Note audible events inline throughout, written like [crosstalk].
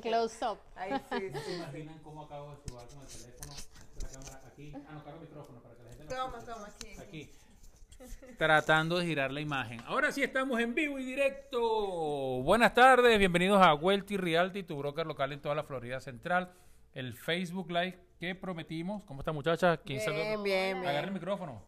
close-up. Ahí imaginan cómo acabo de con el teléfono? Tratando de girar la imagen. Ahora sí estamos en vivo y directo. Buenas tardes, bienvenidos a Welty Realty, tu broker local en toda la Florida Central. El Facebook Live que prometimos. ¿Cómo está muchacha? ¿Quién Bien, bien, bien. Agarra el micrófono.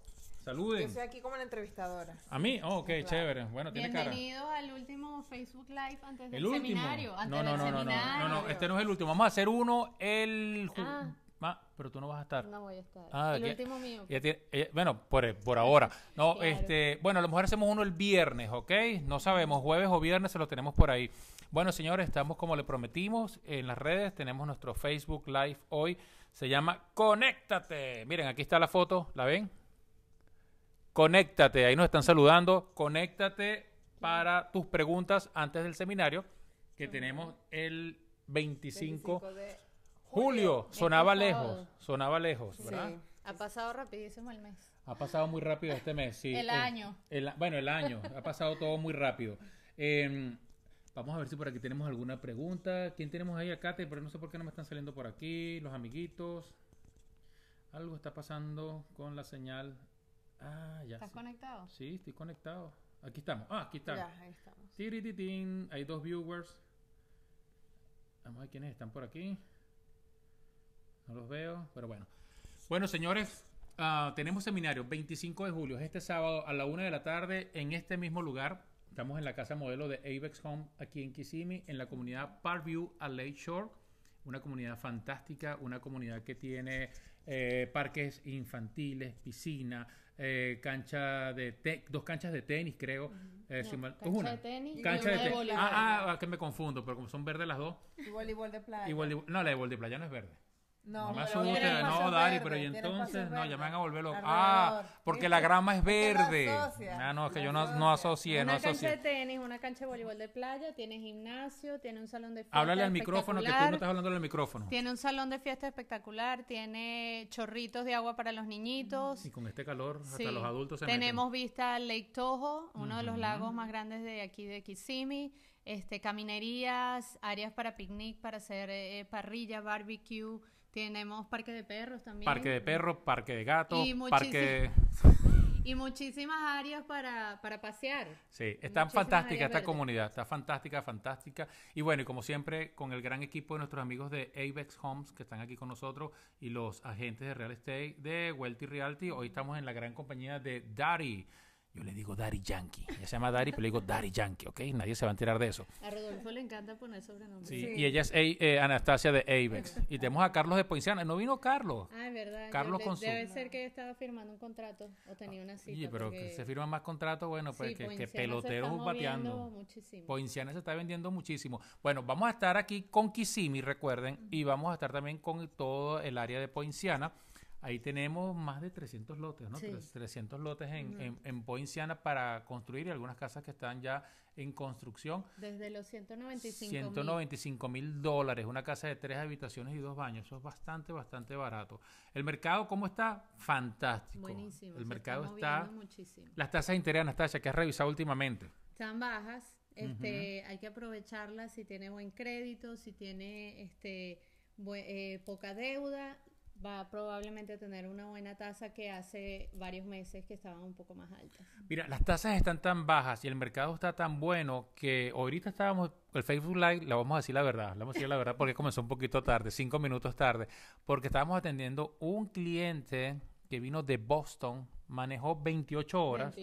Saludos. Yo soy aquí como la entrevistadora. ¿A mí? Oh, ok, chévere. Bueno, tiene cara. Bienvenidos al último Facebook Live antes del seminario. Antes no, no, no, no, seminario. no, no, no, este no es el último. Vamos a hacer uno el... Ah. pero tú no vas a estar. No voy a estar. Ah, el último mío. Eh, bueno, por, eh, por ahora. No, este, bueno, a lo mejor hacemos uno el viernes, ¿ok? No sabemos, jueves o viernes se lo tenemos por ahí. Bueno, señores, estamos como le prometimos en las redes. Tenemos nuestro Facebook Live hoy. Se llama Conéctate. Miren, aquí está la foto. ¿La ven? conéctate, ahí nos están saludando, conéctate para tus preguntas antes del seminario que tenemos el 25, de julio. Sonaba lejos, sonaba lejos, ¿verdad? Ha pasado rapidísimo el mes. Ha pasado muy rápido este mes, sí. El, eh, año. bueno, el año. Ha pasado todo muy rápido. Em, vamos a ver si por aquí tenemos alguna pregunta. ¿Quién tenemos ahí acá? Pero no sé por qué no me están saliendo por aquí. Los amiguitos. Algo está pasando con la señal Ah, ya. ¿Estás conectado? Sí, estoy conectado. Aquí estamos. Ah, aquí estamos. Ya, ahí estamos. Tirititín. Hay dos viewers. Vamos a ver quiénes están por aquí. No los veo, pero bueno. Bueno, señores, ah, tenemos seminario 25 de julio, este sábado a la una de la tarde en este mismo lugar. Estamos en la casa modelo de Avex Home aquí en Kissimmee, en la comunidad Parkview a Lake Shore. Una comunidad fantástica, una comunidad que tiene eh, parques infantiles, piscina, eh, cancha de dos canchas de tenis, creo. eh, cancha una. de tenis y una de voleibol. Ah, ah, que me confundo, pero como son verdes las dos. Y voleibol de playa. Y no, la de voleibol de playa no es verde. No, me asuste, no, Dari, pero y entonces, no, ya me van a volver Ah, porque la grama es verde. Ah, no, es que yo no, no asocié, no asocié. Una cancha de tenis, una cancha de voleibol de playa, tiene gimnasio, tiene un salón de fiesta. Háblale al micrófono, que tú no estás hablando al micrófono. Tiene un salón de fiesta espectacular, tiene chorritos de agua para los niñitos. Y con este calor, hasta los adultos se Tenemos vista al Lake Toho, uno de los lagos más grandes de aquí de Kissimmee. Este, caminerías, áreas para picnic, para hacer eh, eh, parrilla, barbecue. Tenemos parque de perros también. Parque de perros, parque de gatos, y parque [laughs] Y muchísimas áreas para, pasear. Sí, está fantástica esta comunidad, está fantástica, fantástica. Y bueno, y como siempre, con el gran equipo de nuestros amigos de Avex Homes que están aquí con nosotros y los agentes de real estate de Wealthy Realty, hoy estamos en la gran compañía de Daddy. Yo le digo Dari Yankee. Ella se llama Dari, pero le digo Dari Yankee, ¿ok? Nadie se va a enterar de eso. A Rodolfo le encanta poner sobrenombres. Sí, y ella es eh, Anastasia de Avex. y tenemos a Carlos de Poinciana. No vino Carlos. Ah, es verdad. Carlos con Debe ser que estaba firmando un contrato o tenía una cita. Sí, pero que se firman más contratos, bueno, pues que, peloteros bateando. Poinciana se está vendiendo muchísimo. Bueno, vamos a estar aquí con Kisimi, recuerden, y vamos a estar también con todo el área de Poinciana. Ahí tenemos más de 300 lotes, ¿no? 300 lotes en, Poinciana para construir y algunas casas que están ya en construcción. Desde los 195 mil. 195 mil dólares, una casa de tres habitaciones y dos baños. Eso es bastante, bastante barato. El mercado, ¿cómo está? Fantástico. Buenísimo. El mercado está... Muchísimo. Las tasas de interés, Anastasia, que has revisado últimamente. Están bajas. Este, Hay que aprovecharlas si tiene buen crédito, si tiene... este eh, poca deuda va probablemente a tener una buena tasa que hace varios meses que estaban un poco más altas. Mira, las tasas están tan bajas y el mercado está tan bueno que ahorita estábamos, el Facebook Live, la vamos a decir la verdad, la vamos a decir la verdad porque comenzó un poquito tarde, cinco minutos tarde, porque estábamos atendiendo un cliente que vino de Boston, manejó 28 horas,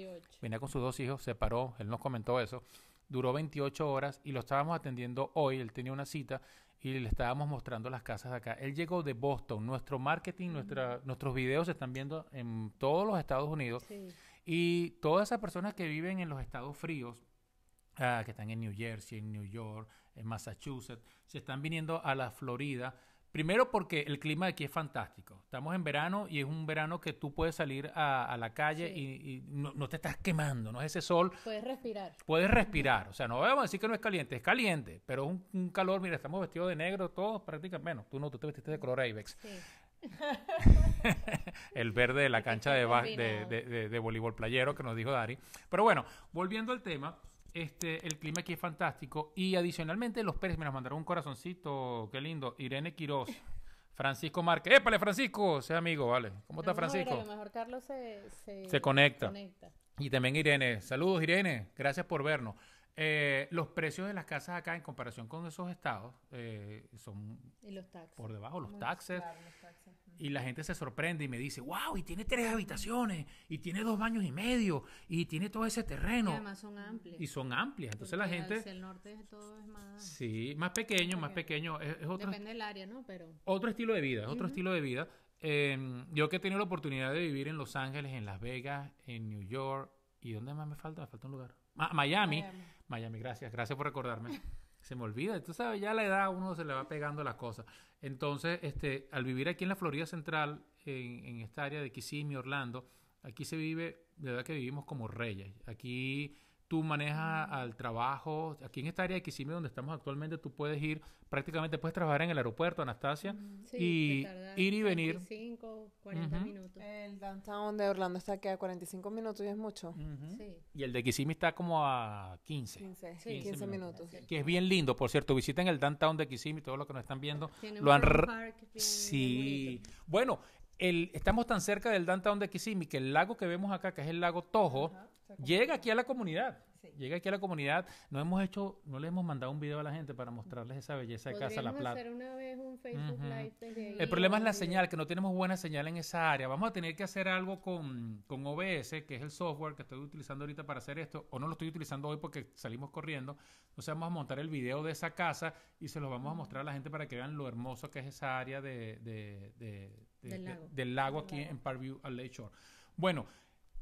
venía con sus dos hijos, se paró, él nos comentó eso, duró 28 horas y lo estábamos atendiendo hoy, él tenía una cita, y le estábamos mostrando las casas de acá. Él llegó de Boston. Nuestro marketing, nuestra, nuestros videos se están viendo en todos los Estados Unidos. Y todas esas personas que viven en los estados fríos, ah, que están en New Jersey, en New York, en Massachusetts, se están viniendo a la Florida Primero porque el clima aquí es fantástico. Estamos en verano y es un verano que tú puedes salir a, la calle y, no, te estás quemando, no es ese sol. Puedes respirar. Puedes respirar. O sea, no vamos a decir que no es caliente, es caliente, pero es un, calor. Mira, estamos vestidos de negro todos prácticamente. Bueno, tú no, tú te vestiste de color Ibex. Sí. [laughs] el verde de la cancha de, de, de, de voleibol playero que nos dijo Dari. Pero bueno, volviendo al tema este, el clima aquí es fantástico. Y adicionalmente, los Pérez me nos mandaron un corazoncito. Qué lindo. Irene Quiroz. [laughs] Francisco Márquez. ¡Épale, Francisco! Sea amigo, vale. ¿Cómo está, Francisco? mejor Carlos se, conecta. Y también Irene. Saludos, Irene. Gracias por vernos. Eh, los precios de las casas acá en comparación con esos estados eh, son por debajo, los taxes, Y la gente se sorprende y me dice, wow, y tiene tres habitaciones, y tiene dos baños y medio, y tiene todo ese terreno. Y además son amplias. Y son amplias. Entonces la gente... norte todo más... Sí, más pequeño, más pequeño. Es, otro, Depende del área, Pero... Otro estilo de vida, otro estilo de vida. Em, yo que he tenido la oportunidad de vivir en Los Ángeles, en Las Vegas, en New York, ¿y dónde más me falta? Me falta un lugar. Miami. Miami Miami, gracias, gracias por recordarme. Se me olvida, tú sabes, ya la edad uno se le va pegando las cosas. Entonces, este, al vivir aquí en la Florida Central, en, en esta área de Kissimmee, Orlando, aquí se vive, de verdad que vivimos como reyes. Aquí tú manejas al trabajo. Aquí en esta área de Kissimmee donde estamos actualmente, tú puedes ir, prácticamente puedes trabajar en el aeropuerto, Anastasia, y ir y venir. 45, 40 minutos. El downtown de Orlando está aquí a 45 minutos y es mucho. Y el de Kissimmee está como a 15. 15, 15, minutos. Que es bien lindo, por cierto. Visiten el downtown de Kissimmee, todo lo que nos están viendo. lo han... sí. bueno, el, estamos tan cerca del downtown de Kissimmee que el lago que vemos acá, que es el lago Tojo, Llega aquí a la comunidad. Llega aquí a la comunidad. No hemos hecho, no le hemos mandado un video a la gente para mostrarles esa belleza de Casa La Plata. hacer una vez un Facebook Live El problema es la señal, que no tenemos buena señal en esa área. Vamos a tener que hacer algo con, OBS, que es el software que estoy utilizando ahorita para hacer esto, o no lo estoy utilizando hoy porque salimos corriendo. Entonces vamos a montar el video de esa casa y se los vamos a mostrar a la gente para que vean lo hermoso que es esa área de, del, lago. aquí en Parkview Lake Shore. Bueno,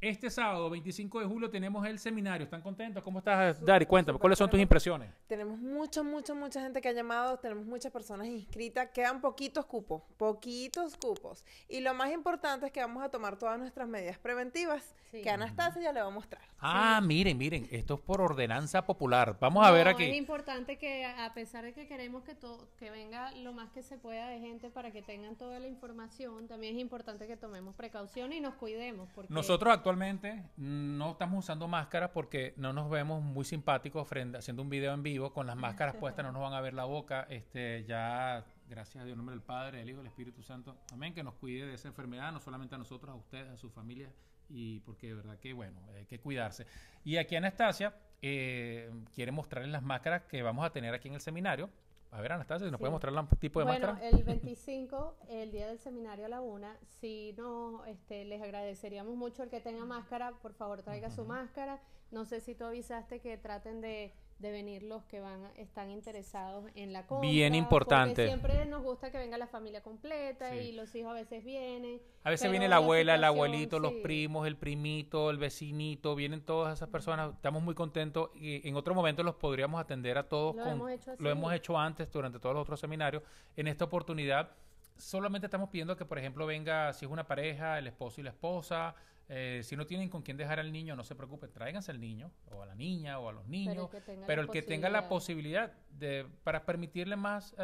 este sábado, 25 de julio, tenemos el seminario. ¿Están contentos? ¿Cómo estás, Dari? Cuéntame, ¿cuáles son tus impresiones? Tenemos mucha, mucha, mucha gente que ha llamado, tenemos muchas personas inscritas, quedan poquitos cupos, poquitos cupos. Y lo más importante es que vamos a tomar todas nuestras medidas preventivas, que Anastasia ya le va a mostrar. Ah, miren, miren, esto es por ordenanza popular. Vamos a ver aquí. Es importante que, a pesar de que queremos que, que venga lo más que se pueda de gente para que tengan toda la información, también es importante que tomemos precaución y nos cuidemos. Porque... Nosotros actualmente actualmente no estamos usando máscaras porque no nos vemos muy simpáticos frente, haciendo un video en vivo con las máscaras puestas, no nos van a ver la boca. Este, ya, gracias a Dios, nombre del Padre, del Hijo, del Espíritu Santo. Amén, que nos cuide de esa enfermedad, no solamente a nosotros, a ustedes, a su familia y porque de verdad que, bueno, hay que cuidarse. Y aquí Anastasia eh, quiere mostrarles las máscaras que vamos a tener aquí en el seminario a ver, Anastasia, si nos puede mostrar el tipo de bueno, El 25, [laughs] el día del seminario a la una, si no, este, les agradeceríamos mucho el que tenga máscara, por favor traiga su máscara. No sé si tú avisaste que traten de de venir los que van están interesados en la compra. Bien importante. Siempre nos gusta que venga la familia completa y los hijos a veces vienen. A veces viene la abuela, el abuelito, los primos, el primito, el vecinito, vienen todas esas personas. Estamos muy contentos y en otro momento los podríamos atender a todos. Lo, hemos, hecho lo hemos hecho antes durante todos los otros seminarios. En esta oportunidad solamente estamos pidiendo que, por ejemplo, venga, si es una pareja, el esposo y la esposa, eh, si no tienen con quién dejar al niño, no se preocupen, tráiganse al niño o a la niña o a los niños, pero el que tenga, la, posibilidad. de, para permitirle más,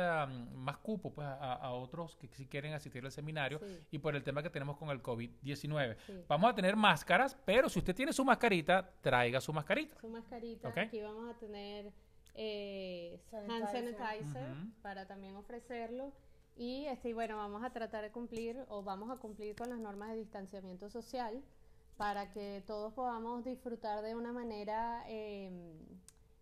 más cupo pues, a, a, otros que si quieren asistir al seminario y por el tema que tenemos con el COVID-19. Vamos a tener máscaras, pero si usted tiene su mascarita, traiga su mascarita. Su mascarita, aquí vamos a tener eh, hand sanitizer para también ofrecerlo. Y este, bueno, vamos a tratar de cumplir o vamos a cumplir con las normas de distanciamiento social para que todos podamos disfrutar de una manera em,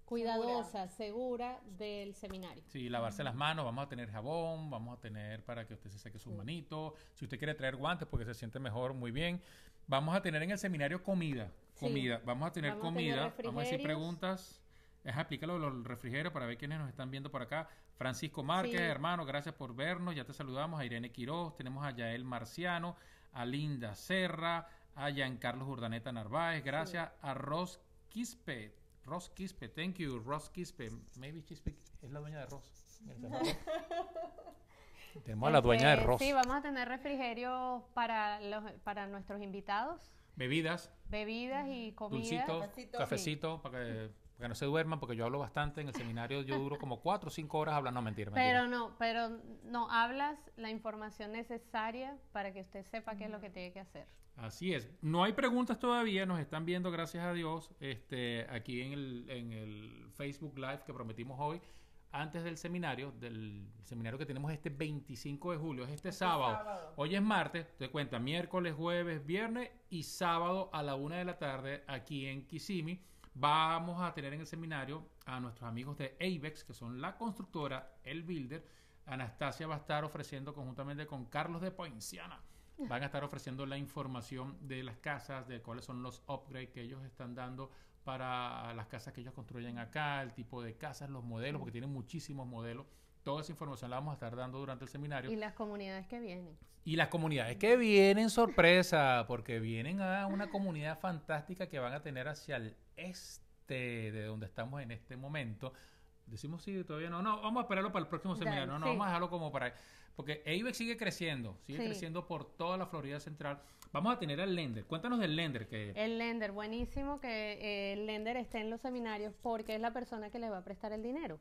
cuidadosa, segura. del seminario. Sí, lavarse las manos, vamos a tener jabón, vamos a tener para que usted se seque sus manitos, si usted quiere traer guantes porque se siente mejor, muy bien. Vamos a tener en el seminario comida, comida, vamos a tener comida, vamos a decir preguntas. Es aplícalo los refrigerio para ver quiénes nos están viendo por acá. Francisco Márquez, hermano, gracias por vernos. Ya te saludamos. A Irene Quiroz, tenemos a Yael Marciano, a Linda Serra, a Giancarlo Urdaneta Narváez, gracias a Ross Quispe. Ros Quispe, thank you, Ros Quispe. Maybe Quispe es la dueña de Ros. [laughs] Tenemos a la dueña de este, Ros. Sí, vamos a tener refrigerio para, los, para nuestros invitados. Bebidas. Bebidas y comida. Dulcitos, cafecito, para que no se duerman, porque yo hablo bastante. En el seminario yo duro como cuatro o cinco horas hablando. No, Pero no, pero no hablas la información necesaria para que usted sepa qué es lo que tiene que hacer. Así es. No hay preguntas todavía, nos están viendo, gracias a Dios, este, aquí en el, en el Facebook Live que prometimos hoy, antes del seminario, del seminario que tenemos este 25 de julio, es este, este sábado. Hoy es martes, te cuenta, miércoles, jueves, viernes y sábado a la una de la tarde aquí en Kisimi vamos a tener en el seminario a nuestros amigos de AVEX, que son la constructora, el builder. Anastasia va a estar ofreciendo conjuntamente con Carlos de Poinciana Van a estar ofreciendo la información de las casas, de cuáles son los upgrades que ellos están dando para las casas que ellos construyen acá, el tipo de casas, los modelos, porque tienen muchísimos modelos. Toda esa información la vamos a estar dando durante el seminario. Y las comunidades que vienen. Y las comunidades que vienen, sorpresa, porque vienen a una comunidad fantástica que van a tener hacia el este de donde estamos en este momento. Decimos sí, todavía no, no, vamos a esperarlo para el próximo seminario, no, no, vamos a dejarlo como para... Porque EIBEX sigue creciendo, sigue creciendo por toda la Florida Central. Vamos a tener al lender. Cuéntanos del lender. que El lender, buenísimo que eh, el lender esté en los seminarios porque es la persona que le va a prestar el dinero.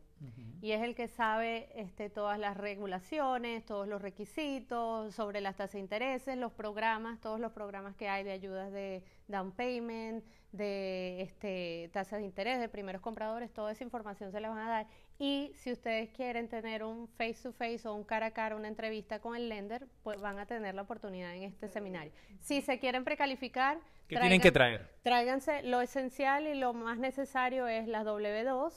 Y es el que sabe este, todas las regulaciones, todos los requisitos sobre las tasas de intereses, los programas, todos los programas que hay de ayudas de down payment, de este, tasas de interés, de primeros compradores, toda esa información se la van a dar y si ustedes quieren tener un face to face o un cara a cara, una entrevista con el lender, pues van a tener la oportunidad en este seminario. Si se quieren precalificar, ¿qué tienen que traer? Tráiganse lo esencial y lo más necesario es las W2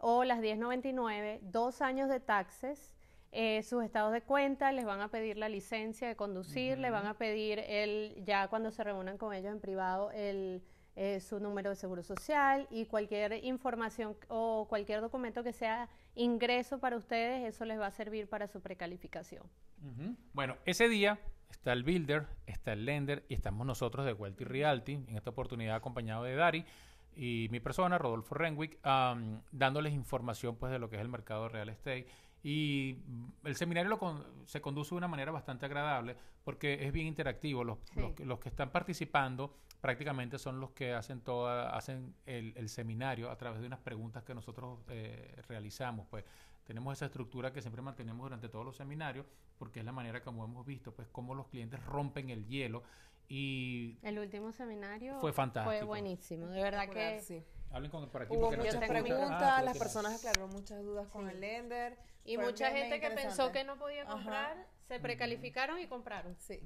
o las 1099, dos años de taxes, eh, sus estados de cuenta, les van a pedir la licencia de conducir, les van a pedir el, ya cuando se reúnan con ellos en privado, el eh, su número de seguro social y cualquier información o cualquier documento que sea ingreso para ustedes, eso les va a servir para su precalificación. Bueno, ese día está el builder, está el lender y estamos nosotros de Wealthy Realty, en esta oportunidad acompañado de Dari y mi persona, Rodolfo Renwick, dándoles información pues de lo que es el mercado de real estate. Y el seminario lo se conduce de una manera bastante agradable porque es bien interactivo. los, los que están participando prácticamente son los que hacen toda, hacen el, seminario a través de unas preguntas que nosotros eh, realizamos. Pues tenemos esa estructura que siempre mantenemos durante todos los seminarios, porque es la manera como hemos visto, pues cómo los clientes rompen el hielo y el último seminario fue fantástico. Fue buenísimo, de verdad que sí. Hablen con Hubo muchas preguntas, ah, las personas aclararon muchas dudas con el lender y mucha gente que pensó que no podía comprar se precalificaron y compraron. Sí.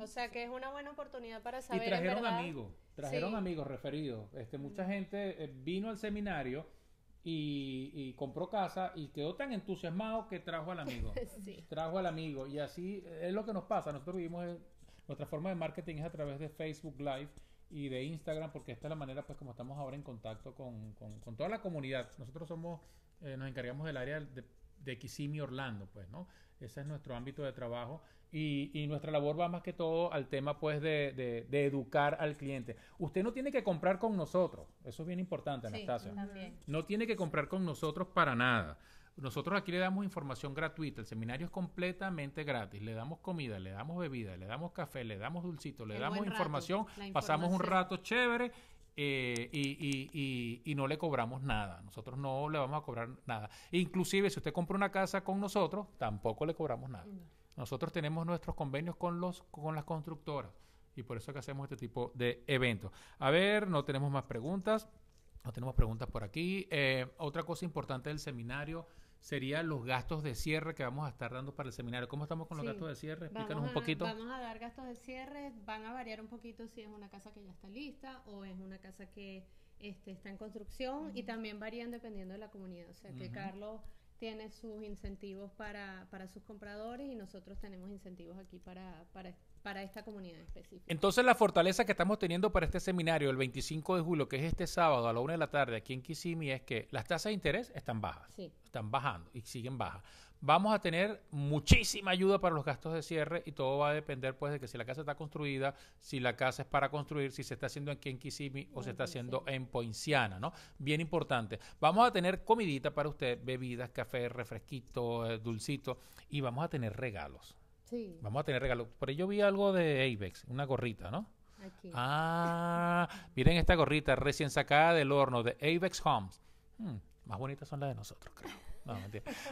O sea que es una buena oportunidad para saber. Y trajeron amigos, trajeron amigos referidos. Este, mucha gente eh, vino al seminario y, compró casa y quedó tan entusiasmado que trajo al amigo. [laughs] Trajo al amigo. Y así es lo que nos pasa. Nosotros vivimos, nuestra forma de marketing es a través de Facebook Live y de Instagram, porque esta es la manera, pues, como estamos ahora en contacto con, con, toda la comunidad. Nosotros somos, eh, nos encargamos del área de de Kissimmee, Orlando, pues, ¿no? Ese es nuestro ámbito de trabajo y, y nuestra labor va más que todo al tema, pues, de, de, educar al cliente. Usted no tiene que comprar con nosotros, eso es bien importante, Anastasia. No tiene que comprar con nosotros para nada. Nosotros aquí le damos información gratuita, el seminario es completamente gratis, le damos comida, le damos bebida, le damos café, le damos dulcito, le damos información, pasamos un rato chévere eh, y, y, y, y, no le cobramos nada. Nosotros no le vamos a cobrar nada. Inclusive si usted compra una casa con nosotros, tampoco le cobramos nada. Nosotros tenemos nuestros convenios con, los, con las constructoras y por eso que hacemos este tipo de eventos. A ver, no tenemos más preguntas. No tenemos preguntas por aquí. Eh, otra cosa importante del seminario serían los gastos de cierre que vamos a estar dando para el seminario. ¿Cómo estamos con los gastos de cierre? Explícanos un poquito. Vamos a dar gastos de cierre, van a variar un poquito si es una casa que ya está lista o es una casa que este, está en construcción y también varían dependiendo de la comunidad. O sea, que Carlos tiene sus incentivos para, para sus compradores y nosotros tenemos incentivos aquí para, para, para esta comunidad específica. Entonces la fortaleza que estamos teniendo para este seminario el 25 de julio, que es este sábado a la una de la tarde aquí en Kisimi, es que las tasas de interés están bajas, están bajando y siguen bajas. Vamos a tener muchísima ayuda para los gastos de cierre y todo va a depender pues de que si la casa está construida, si la casa es para construir, si se está haciendo aquí en Kisimi o se está haciendo en Poinciana, ¿no? Bien importante. Vamos a tener comidita para usted, bebidas, café, refresquito, eh, dulcito y vamos a tener regalos. Vamos a tener regalo, Por yo vi algo de Avex, una gorrita, ¿no? Aquí. Ah, miren esta gorrita recién sacada del horno de Avex Homes. Hmm, más bonitas son las de nosotros, creo.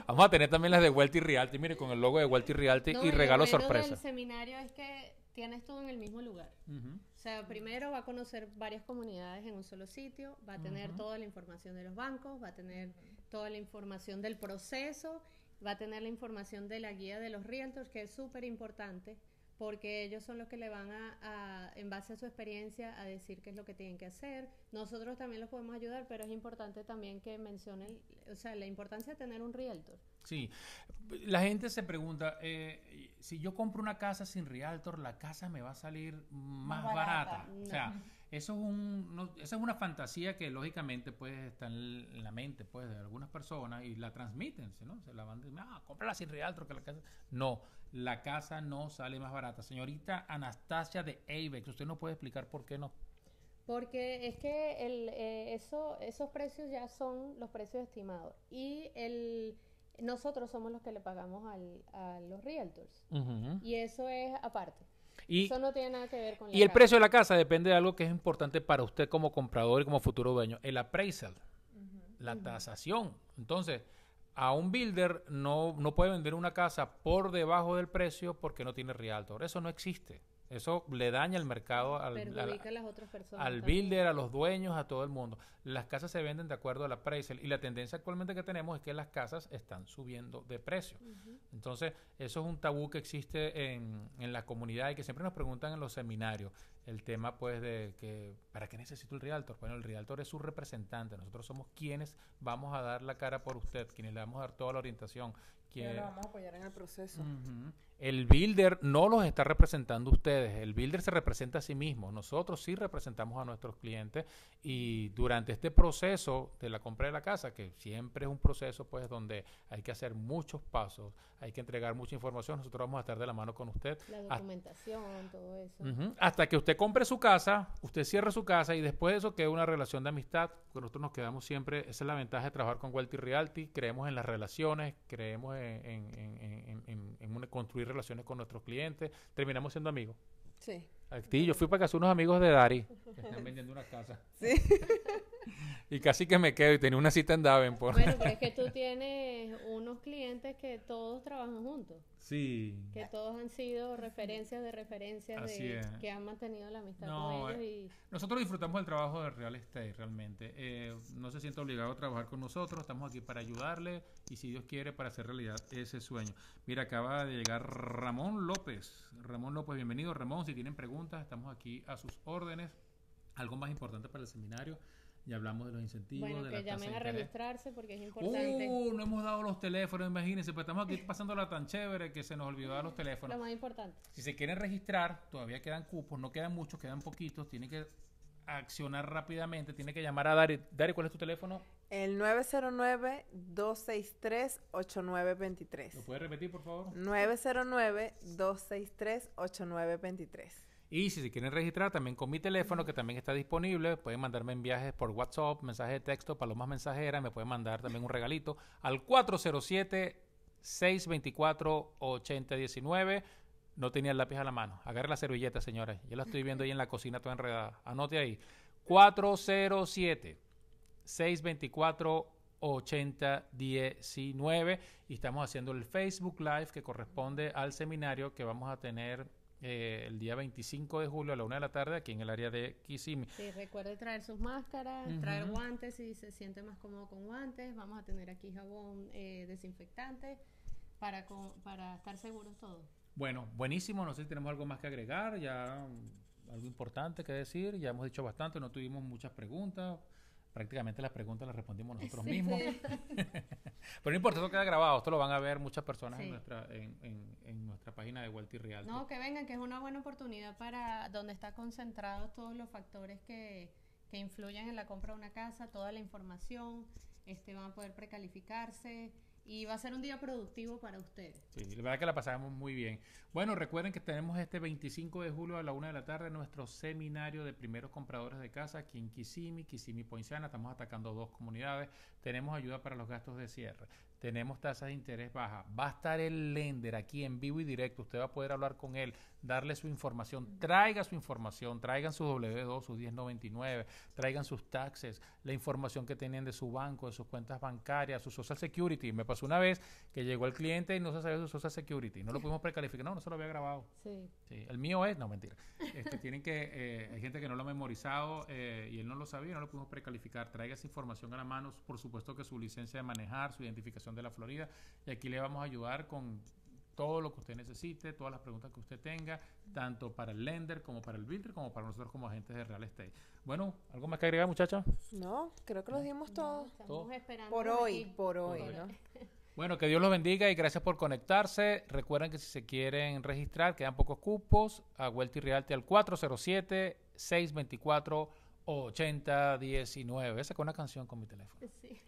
Vamos a tener también las de Welty Realty, miren, con el logo de Welty Realty y regalo el sorpresa. El seminario es que tienes todo en el mismo lugar. O sea, primero va a conocer varias comunidades en un solo sitio, va a tener toda la información de los bancos, va a tener toda la información del proceso va a tener la información de la guía de los realtors, que es súper importante, porque ellos son los que le van a, en base a su experiencia, a decir qué es lo que tienen que hacer. Nosotros también los podemos ayudar, pero es importante también que mencionen, o sea, la importancia de tener un realtor. Sí, la gente se pregunta, eh, si yo compro una casa sin realtor, ¿la casa me va a salir más, barata? Eso es un, es una fantasía que lógicamente pues está en la mente pues de algunas personas y la transmiten, ¿no? Se la van decir, ah, cómprala sin realtor la casa... No, la casa no sale más barata. Señorita Anastasia de Avex, ¿usted no puede explicar por qué no? Porque es que el, eh, eso, esos precios ya son los precios estimados y el... Nosotros somos los que le pagamos al, a los realtors. Y eso es aparte. Y, el precio de la casa depende de algo que es importante para usted como comprador y como futuro dueño, el appraisal, la tasación. Entonces, a un builder no, no puede vender una casa por debajo del precio porque no tiene realtor. Eso no existe. Eso le daña el mercado al, builder, a los dueños, a todo el mundo. Las casas se venden de acuerdo a la appraisal y la tendencia actualmente que tenemos es que las casas están subiendo de precio. Entonces, eso es un tabú que existe en, en la comunidad y que siempre nos preguntan en los seminarios el tema pues de que para qué necesito el realtor bueno el realtor es su representante nosotros somos quienes vamos a dar la cara por usted quienes le vamos a dar toda la orientación vamos a apoyar en el proceso el builder no los está representando ustedes el builder se representa a sí mismo nosotros sí representamos a nuestros clientes y durante este proceso de la compra de la casa que siempre es un proceso pues donde hay que hacer muchos pasos hay que entregar mucha información nosotros vamos a estar de la mano con usted la documentación todo eso hasta que usted compre su casa, usted cierra su casa y después de eso queda una relación de amistad, Con nosotros nos quedamos siempre, esa es la ventaja de trabajar con Wealthy Realty, creemos en las relaciones, creemos en construir relaciones con nuestros clientes, terminamos siendo amigos. Sí. yo Fui para casa unos amigos de Dari. Que están vendiendo una casa. Sí. [laughs] y casi que me quedo y tenía una cita en Davenport. Bueno, pero es que tú tienes unos clientes que todos trabajan juntos. Sí. Que todos han sido referencias de referencias de, que han mantenido la amistad con ellos. Eh, y... Nosotros disfrutamos del trabajo de Real Estate realmente. Eh, no se siente obligado a trabajar con nosotros. Estamos aquí para ayudarle y si Dios quiere para hacer realidad ese sueño. Mira, acaba de llegar Ramón López. Ramón López, bienvenido. Ramón, si tienen preguntas, estamos aquí a sus órdenes. Algo más importante para el seminario, ya hablamos de los incentivos. Bueno, que llamen a registrarse porque es importante. Uh, no hemos dado los teléfonos, imagínense, pues estamos aquí pasándola tan chévere que se nos olvidó dar los teléfonos. Lo más importante. Si se quieren registrar, todavía quedan cupos, no quedan muchos, quedan poquitos, tienen que accionar rápidamente, tiene que llamar a Dari. Dari, ¿cuál es tu teléfono? El 909-263-8923. ¿Lo puedes repetir, por favor? 909-263-8923. Y si se quieren registrar también con mi teléfono, que también está disponible, pueden mandarme viajes por WhatsApp, mensaje de texto, más mensajeras, me pueden mandar también un regalito al 407 624 8019 no tenía el lápiz a la mano. Agarre la servilleta, señora. Yo la estoy viendo ahí en la cocina toda enredada. Anote ahí. 407 624 8019 y estamos haciendo el Facebook Live que corresponde al seminario que vamos a tener eh, el día 25 de julio a la una de la tarde aquí en el área de Kissimmee. Sí, recuerde traer sus máscaras, traer guantes si se siente más cómodo con guantes. Vamos a tener aquí jabón eh, desinfectante para, para estar seguros todos. Bueno, buenísimo. No sé si tenemos algo más que agregar, ya mm, algo importante que decir. Ya hemos dicho bastante, no tuvimos muchas preguntas. Prácticamente las preguntas las respondimos nosotros mismos. [laughs] Pero no importa, eso queda grabado. Esto lo van a ver muchas personas en, nuestra, en, nuestra página de y Real. No, que vengan, que es una buena oportunidad para donde está concentrados todos los factores que, que influyen en la compra de una casa, toda la información. Este, van a poder precalificarse y va a ser un día productivo para ustedes. Sí, la verdad que la pasamos muy bien. Bueno, recuerden que tenemos este 25 de julio a la una de la tarde nuestro seminario de primeros compradores de casa aquí en Kisimi, Kisimi Poinciana. Estamos atacando dos comunidades. Tenemos ayuda para los gastos de cierre. Tenemos tasas de interés baja. Va a estar el lender aquí en vivo y directo. Usted va a poder hablar con él, darle su información. Mm. Traiga su información, traigan su W2, su 1099, traigan sus taxes, la información que tienen de su banco, de sus cuentas bancarias, su Social Security. Me una vez que llegó el cliente y no se sabía su social security. No lo pudimos precalificar. No, no se lo había grabado. Sí. El mío es, no, mentira. Este, tienen que, eh, hay gente que no lo ha memorizado eh, y él no lo sabía, no lo pudimos precalificar. Traiga esa información a la mano, por supuesto que su licencia de manejar, su identificación de la Florida. Y aquí le vamos a ayudar con todo lo que usted necesite, todas las preguntas que usted tenga, tanto para el lender como para el builder, como para nosotros como agentes de real estate. Bueno, ¿algo más que agregar, muchachos? No, creo que los dimos todos. Estamos esperando. Por hoy, por hoy, ¿no? Bueno, que Dios los bendiga y gracias por conectarse. Recuerden que si se quieren registrar, quedan pocos cupos. A y Realty al 407-624. 8019. Esa con una canción con mi teléfono.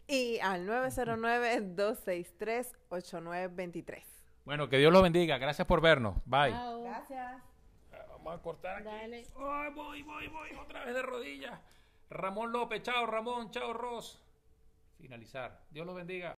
Y al 909-263-8923. Bueno, que Dios los bendiga. Gracias por vernos. Bye. Gracias. Eh, vamos a cortar aquí. voy, voy, voy. Otra vez de rodillas. Ramón López. Chao, Ramón. Chao, Ross. Finalizar. Dios los bendiga.